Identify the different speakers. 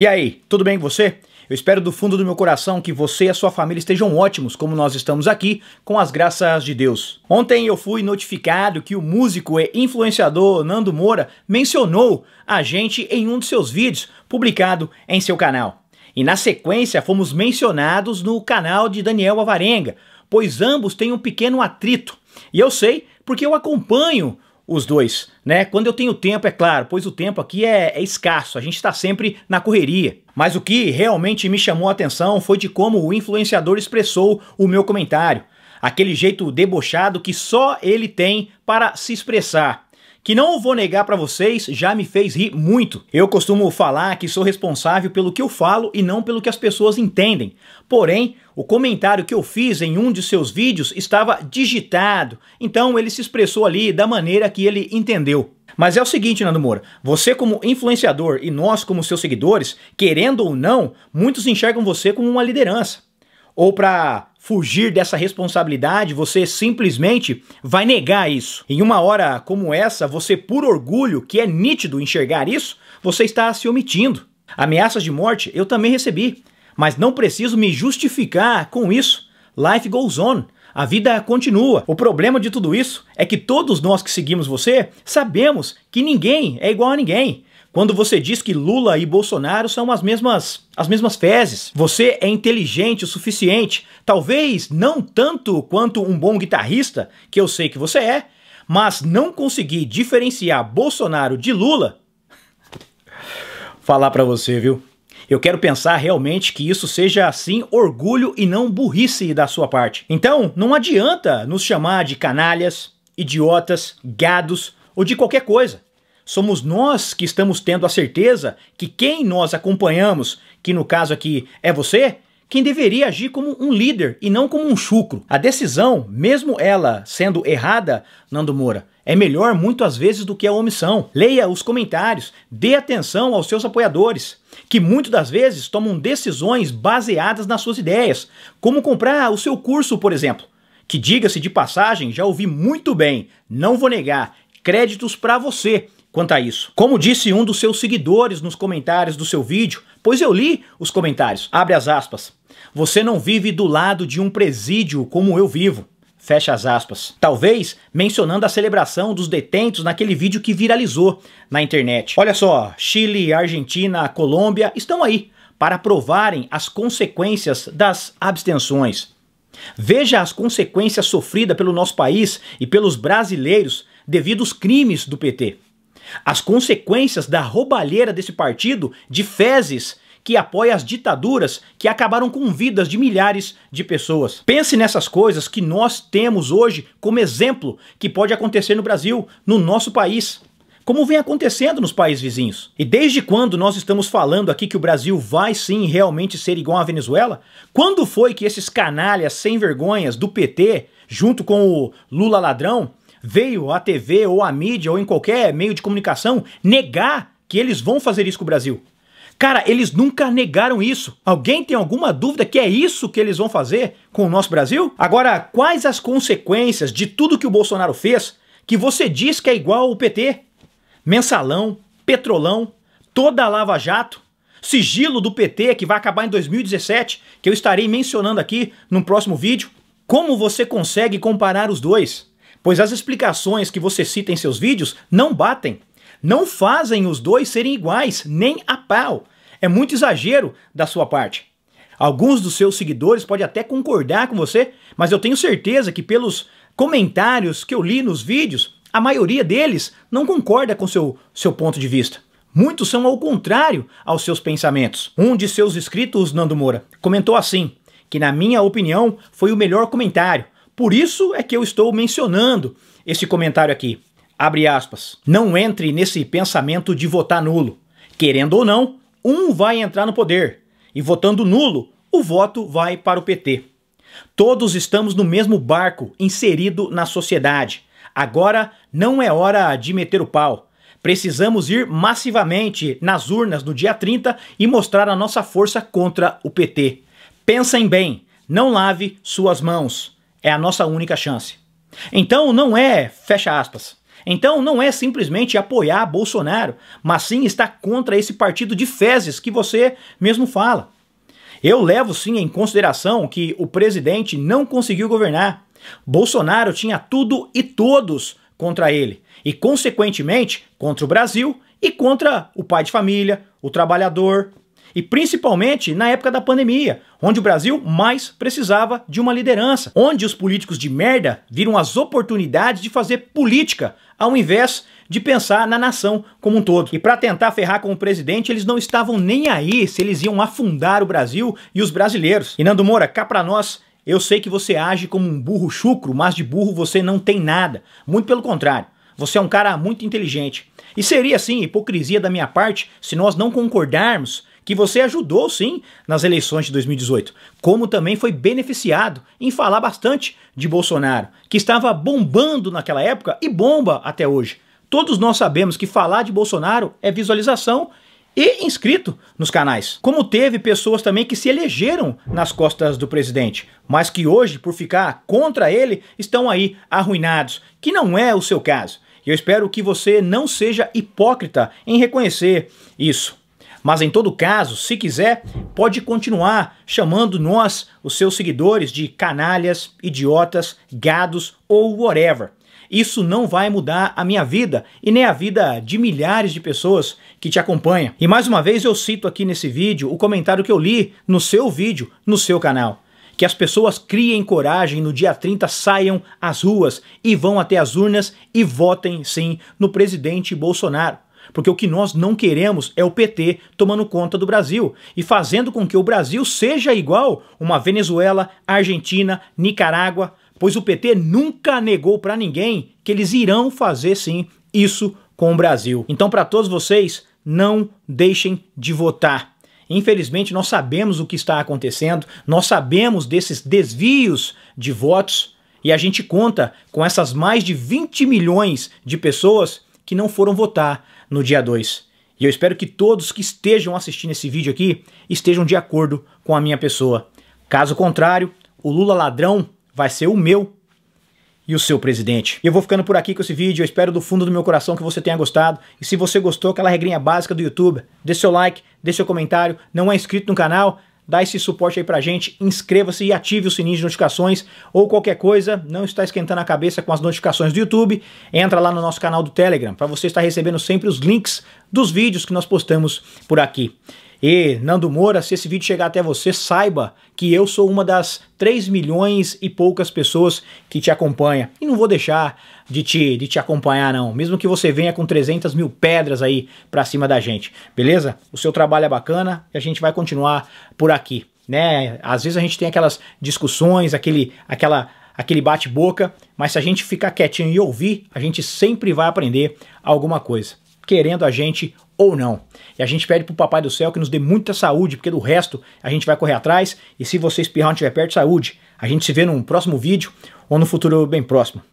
Speaker 1: E aí, tudo bem com você? Eu espero do fundo do meu coração que você e a sua família estejam ótimos, como nós estamos aqui, com as graças de Deus. Ontem eu fui notificado que o músico e influenciador Nando Moura mencionou a gente em um de seus vídeos publicado em seu canal. E na sequência fomos mencionados no canal de Daniel Avarenga, pois ambos têm um pequeno atrito. E eu sei porque eu acompanho os dois, né? Quando eu tenho tempo, é claro, pois o tempo aqui é, é escasso, a gente está sempre na correria. Mas o que realmente me chamou a atenção foi de como o influenciador expressou o meu comentário. Aquele jeito debochado que só ele tem para se expressar que não vou negar para vocês, já me fez rir muito. Eu costumo falar que sou responsável pelo que eu falo e não pelo que as pessoas entendem. Porém, o comentário que eu fiz em um de seus vídeos estava digitado, então ele se expressou ali da maneira que ele entendeu. Mas é o seguinte, Nando Moura, você como influenciador e nós como seus seguidores, querendo ou não, muitos enxergam você como uma liderança. Ou para fugir dessa responsabilidade, você simplesmente vai negar isso. Em uma hora como essa, você, por orgulho, que é nítido enxergar isso, você está se omitindo. Ameaças de morte eu também recebi, mas não preciso me justificar com isso. Life goes on. A vida continua. O problema de tudo isso é que todos nós que seguimos você sabemos que ninguém é igual a ninguém quando você diz que Lula e Bolsonaro são as mesmas, as mesmas fezes. Você é inteligente o suficiente, talvez não tanto quanto um bom guitarrista, que eu sei que você é, mas não conseguir diferenciar Bolsonaro de Lula. Falar para você, viu? Eu quero pensar realmente que isso seja assim orgulho e não burrice da sua parte. Então, não adianta nos chamar de canalhas, idiotas, gados ou de qualquer coisa somos nós que estamos tendo a certeza que quem nós acompanhamos, que no caso aqui é você, quem deveria agir como um líder e não como um chucro. A decisão, mesmo ela sendo errada, Nando Moura, é melhor muito às vezes do que a omissão. Leia os comentários, dê atenção aos seus apoiadores, que muitas das vezes tomam decisões baseadas nas suas ideias, como comprar o seu curso, por exemplo. Que diga-se de passagem, já ouvi muito bem, não vou negar, créditos para você quanto a isso. Como disse um dos seus seguidores nos comentários do seu vídeo, pois eu li os comentários, abre as aspas. Você não vive do lado de um presídio como eu vivo. Fecha as aspas. Talvez mencionando a celebração dos detentos naquele vídeo que viralizou na internet. Olha só, Chile, Argentina, Colômbia estão aí para provarem as consequências das abstenções. Veja as consequências sofridas pelo nosso país e pelos brasileiros devido aos crimes do PT. As consequências da roubalheira desse partido de fezes que apoia as ditaduras que acabaram com vidas de milhares de pessoas. Pense nessas coisas que nós temos hoje como exemplo que pode acontecer no Brasil, no nosso país. Como vem acontecendo nos países vizinhos. E desde quando nós estamos falando aqui que o Brasil vai sim realmente ser igual à Venezuela? Quando foi que esses canalhas sem vergonhas do PT, junto com o Lula ladrão, veio à TV ou à mídia ou em qualquer meio de comunicação negar que eles vão fazer isso com o Brasil. Cara, eles nunca negaram isso. Alguém tem alguma dúvida que é isso que eles vão fazer com o nosso Brasil? Agora, quais as consequências de tudo que o Bolsonaro fez que você diz que é igual ao PT? Mensalão, Petrolão, toda a Lava Jato, sigilo do PT que vai acabar em 2017, que eu estarei mencionando aqui no próximo vídeo. Como você consegue comparar os dois? pois as explicações que você cita em seus vídeos não batem, não fazem os dois serem iguais, nem a pau. É muito exagero da sua parte. Alguns dos seus seguidores podem até concordar com você, mas eu tenho certeza que pelos comentários que eu li nos vídeos, a maioria deles não concorda com seu, seu ponto de vista. Muitos são ao contrário aos seus pensamentos. Um de seus inscritos, Nando Moura, comentou assim: que na minha opinião foi o melhor comentário, por isso é que eu estou mencionando esse comentário aqui. Abre aspas. Não entre nesse pensamento de votar nulo. Querendo ou não, um vai entrar no poder. E votando nulo, o voto vai para o PT. Todos estamos no mesmo barco, inserido na sociedade. Agora não é hora de meter o pau. Precisamos ir massivamente nas urnas no dia 30 e mostrar a nossa força contra o PT. Pensem bem, não lave suas mãos é a nossa única chance. Então não é, fecha aspas. Então não é simplesmente apoiar Bolsonaro, mas sim estar contra esse partido de fezes que você mesmo fala. Eu levo sim em consideração que o presidente não conseguiu governar. Bolsonaro tinha tudo e todos contra ele, e consequentemente contra o Brasil e contra o pai de família, o trabalhador, e principalmente na época da pandemia, onde o Brasil mais precisava de uma liderança, onde os políticos de merda viram as oportunidades de fazer política ao invés de pensar na nação como um todo. E para tentar ferrar com o presidente, eles não estavam nem aí se eles iam afundar o Brasil e os brasileiros. E Nando Moura, cá para nós, eu sei que você age como um burro chucro, mas de burro você não tem nada. Muito pelo contrário. Você é um cara muito inteligente. E seria, sim, hipocrisia da minha parte se nós não concordarmos que você ajudou sim nas eleições de 2018, como também foi beneficiado em falar bastante de Bolsonaro, que estava bombando naquela época e bomba até hoje. Todos nós sabemos que falar de Bolsonaro é visualização e inscrito nos canais. Como teve pessoas também que se elegeram nas costas do presidente, mas que hoje, por ficar contra ele, estão aí arruinados, que não é o seu caso. Eu espero que você não seja hipócrita em reconhecer isso. Mas em todo caso, se quiser, pode continuar chamando nós, os seus seguidores, de canalhas, idiotas, gados ou whatever. Isso não vai mudar a minha vida e nem a vida de milhares de pessoas que te acompanham. E mais uma vez eu cito aqui nesse vídeo o comentário que eu li no seu vídeo, no seu canal. Que as pessoas criem coragem no dia 30, saiam às ruas e vão até as urnas e votem sim no presidente Bolsonaro porque o que nós não queremos é o PT tomando conta do Brasil e fazendo com que o Brasil seja igual uma Venezuela, Argentina, Nicarágua, pois o PT nunca negou para ninguém que eles irão fazer sim isso com o Brasil. Então, para todos vocês, não deixem de votar. Infelizmente, nós sabemos o que está acontecendo, nós sabemos desses desvios de votos e a gente conta com essas mais de 20 milhões de pessoas que não foram votar no dia 2. E eu espero que todos que estejam assistindo esse vídeo aqui estejam de acordo com a minha pessoa. Caso contrário, o Lula ladrão vai ser o meu e o seu presidente. E eu vou ficando por aqui com esse vídeo, eu espero do fundo do meu coração que você tenha gostado. E se você gostou, aquela regrinha básica do YouTube, dê seu like, dê seu comentário, não é inscrito no canal, dá esse suporte aí pra gente, inscreva-se e ative o sininho de notificações ou qualquer coisa, não está esquentando a cabeça com as notificações do YouTube, entra lá no nosso canal do Telegram para você estar recebendo sempre os links dos vídeos que nós postamos por aqui. E, Nando Moura, se esse vídeo chegar até você, saiba que eu sou uma das 3 milhões e poucas pessoas que te acompanha. E não vou deixar de te, de te acompanhar, não. Mesmo que você venha com 300 mil pedras aí pra cima da gente, beleza? O seu trabalho é bacana e a gente vai continuar por aqui, né? Às vezes a gente tem aquelas discussões, aquele, aquela, aquele bate-boca, mas se a gente ficar quietinho e ouvir, a gente sempre vai aprender alguma coisa. Querendo a gente ou não. E a gente pede pro Papai do Céu que nos dê muita saúde, porque do resto a gente vai correr atrás. E se você espirrar não estiver perto, saúde. A gente se vê num próximo vídeo ou no futuro bem próximo.